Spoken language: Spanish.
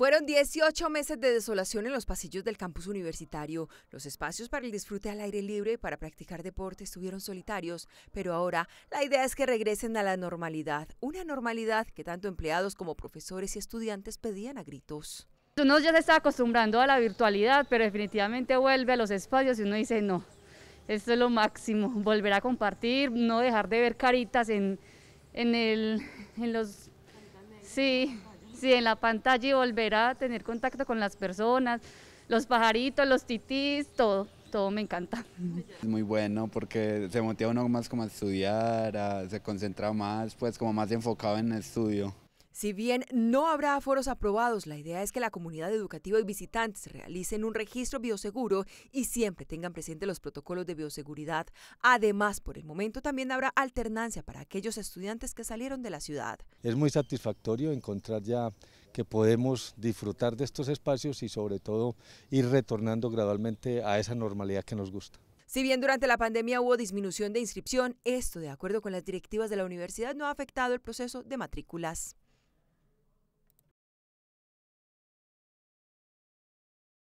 Fueron 18 meses de desolación en los pasillos del campus universitario. Los espacios para el disfrute al aire libre y para practicar deporte estuvieron solitarios, pero ahora la idea es que regresen a la normalidad, una normalidad que tanto empleados como profesores y estudiantes pedían a gritos. Uno ya se está acostumbrando a la virtualidad, pero definitivamente vuelve a los espacios y uno dice no, esto es lo máximo, volver a compartir, no dejar de ver caritas en, en, el, en los... Sí, Sí, en la pantalla y volverá a tener contacto con las personas, los pajaritos, los titís, todo, todo me encanta. Es muy bueno porque se motiva uno más como a estudiar, se concentra más, pues como más enfocado en el estudio. Si bien no habrá foros aprobados, la idea es que la comunidad educativa y visitantes realicen un registro bioseguro y siempre tengan presente los protocolos de bioseguridad. Además, por el momento también habrá alternancia para aquellos estudiantes que salieron de la ciudad. Es muy satisfactorio encontrar ya que podemos disfrutar de estos espacios y sobre todo ir retornando gradualmente a esa normalidad que nos gusta. Si bien durante la pandemia hubo disminución de inscripción, esto, de acuerdo con las directivas de la universidad, no ha afectado el proceso de matrículas.